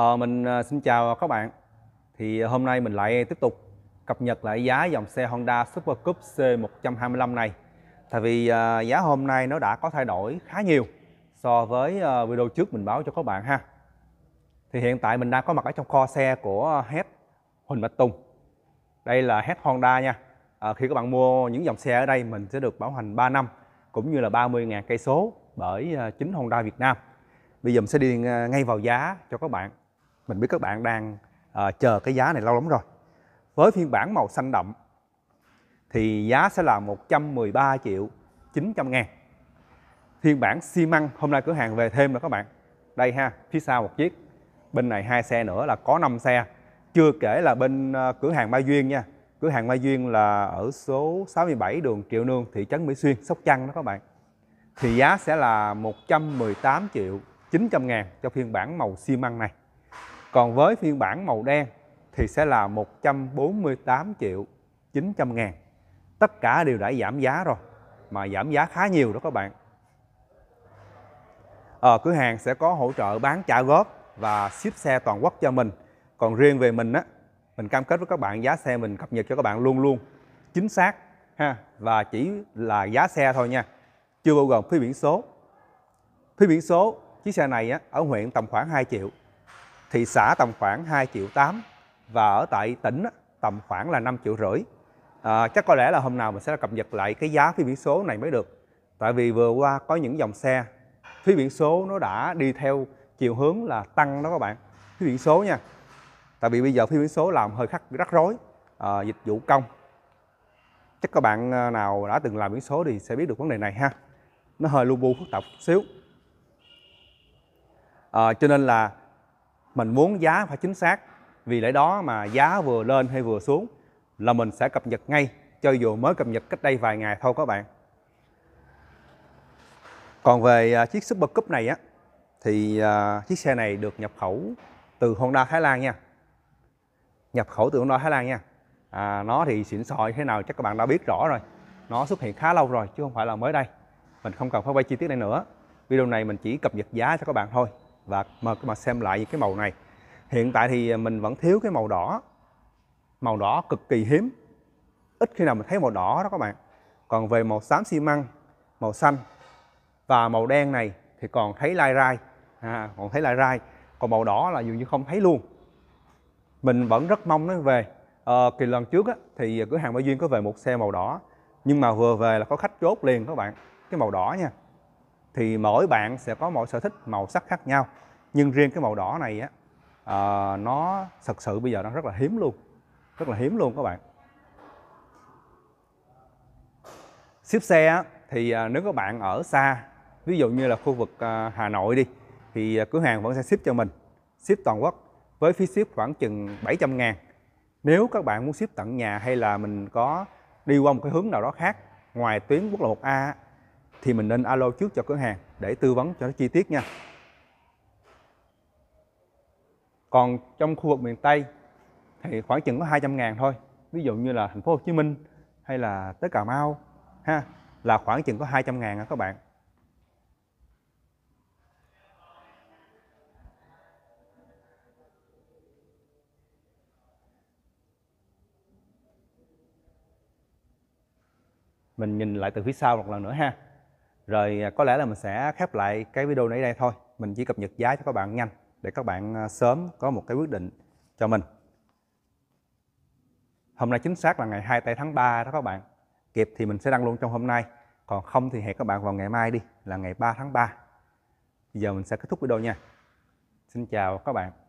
Ờ, mình ờ, xin chào các bạn. Thì hôm nay mình lại tiếp tục cập nhật lại giá dòng xe Honda Super Cup C125 này. Tại vì ờ, giá hôm nay nó đã có thay đổi khá nhiều so với ờ, video trước mình báo cho các bạn ha. Thì hiện tại mình đang có mặt ở trong kho xe của Head Huỳnh Bạch Tùng. Đây là Head Honda nha. À, khi các bạn mua những dòng xe ở đây mình sẽ được bảo hành 3 năm cũng như là 30.000 cây số bởi chính Honda Việt Nam. Bây giờ mình sẽ đi ngay vào giá cho các bạn mình biết các bạn đang uh, chờ cái giá này lâu lắm rồi. Với phiên bản màu xanh đậm thì giá sẽ là 113 triệu 900 ngàn. Phiên bản xi măng hôm nay cửa hàng về thêm nữa các bạn. Đây ha, phía sau một chiếc, bên này hai xe nữa là có 5 xe. Chưa kể là bên ờ, cửa hàng Mai Duyên nha. Cửa hàng Mai Duyên là ở số 67 đường Triệu Nương, thị trấn Mỹ Xuyên, Sóc Trăng đó các bạn. Thì giá sẽ là 118 triệu 900 ngàn cho phiên bản màu xi măng này. Còn với phiên bản màu đen thì sẽ là 148 triệu 900 ngàn. Tất cả đều đã giảm giá rồi, mà giảm giá khá nhiều đó các bạn. Ở ờ, cửa hàng sẽ có hỗ trợ bán trả góp và ship xe toàn quốc cho mình. Còn riêng về mình á, mình cam kết với các bạn giá xe mình cập nhật cho các bạn luôn luôn chính xác ha và chỉ là giá xe thôi nha. Chưa bao gồm phí biển số. Phí biển số chiếc xe này á ở huyện tầm khoảng 2 triệu thị xã tầm khoảng 2 triệu 8 và ở tại tỉnh tầm khoảng là 5 triệu rưỡi à, chắc có lẽ là hôm nào mình sẽ cập nhật lại cái giá phí biển số này mới được tại vì vừa qua có những dòng xe phí biển số nó đã đi theo chiều hướng là tăng đó các bạn phí biển số nha tại vì bây giờ phí biển số làm hơi khắc rắc rối à, dịch vụ công chắc các bạn à, nào đã từng làm biển số thì sẽ biết được vấn đề này ha nó hơi lu bu phức tạp xíu à, cho nên là mình muốn giá phải chính xác vì lẽ đó mà giá vừa lên hay vừa xuống là mình sẽ cập nhật ngay cho dù mới cập nhật cách đây vài ngày thôi các bạn còn về à, chiếc Super Cup này á thì à, chiếc xe này được nhập khẩu từ Honda Thái Lan nha nhập khẩu từ Honda Thái Lan nha à, nó thì xịn sò thế nào chắc các bạn đã biết rõ rồi nó xuất hiện khá lâu rồi chứ không phải là mới đây mình không cần phải quay chi tiết này nữa video này mình chỉ cập nhật giá cho các bạn thôi và mà mà xem lại cái màu này hiện tại thì mình vẫn thiếu cái màu đỏ màu đỏ cực kỳ hiếm ít khi nào mình thấy màu đỏ đó các bạn còn về màu xám xi măng màu xanh và màu đen này thì còn thấy lai rai à, còn thấy lai rai còn màu đỏ là dường như không thấy luôn mình vẫn rất mong nó về à, kỳ lần trước á, thì cửa hàng Bảo Duyên có về một xe màu đỏ nhưng mà vừa về là có khách chốt liền các bạn cái màu đỏ nha thì mỗi bạn sẽ có mỗi sở thích màu sắc khác nhau nhưng riêng cái màu đỏ này á à, nó thật sự bây giờ nó rất là hiếm luôn rất là hiếm luôn các bạn ship xe á, thì ờ, nếu các bạn ở xa ví dụ như là khu vực ờ, Hà Nội đi thì cửa hàng vẫn sẽ ship cho mình ship toàn quốc với phí ship khoảng chừng 700 ngàn nếu các bạn muốn ship tận nhà hay là mình có đi qua một cái hướng nào đó khác ngoài tuyến quốc lộ 1A thì mình nên alo trước cho cửa hàng để tư vấn cho nó chi tiết nha. Còn trong khu vực miền Tây thì khoảng chừng có 200 ngàn thôi. Ví dụ như là thành phố Hồ Chí Minh hay là tới Cà Mau ha là khoảng chừng có 200 ngàn các bạn. mình nhìn lại từ phía sau một lần nữa ha rồi à, có lẽ là mình sẽ khép lại cái video này đây thôi. Mình chỉ cập nhật giá cho các bạn nhanh để các bạn à, sớm có một cái quyết định cho mình. Hôm nay chính xác là ngày tây tháng 3 đó các bạn. Kịp thì mình sẽ đăng luôn trong hôm nay. Còn không thì hẹn các bạn vào ngày mai đi là ngày 3 tháng 3. Bây giờ mình sẽ kết thúc video nha. Xin chào các bạn.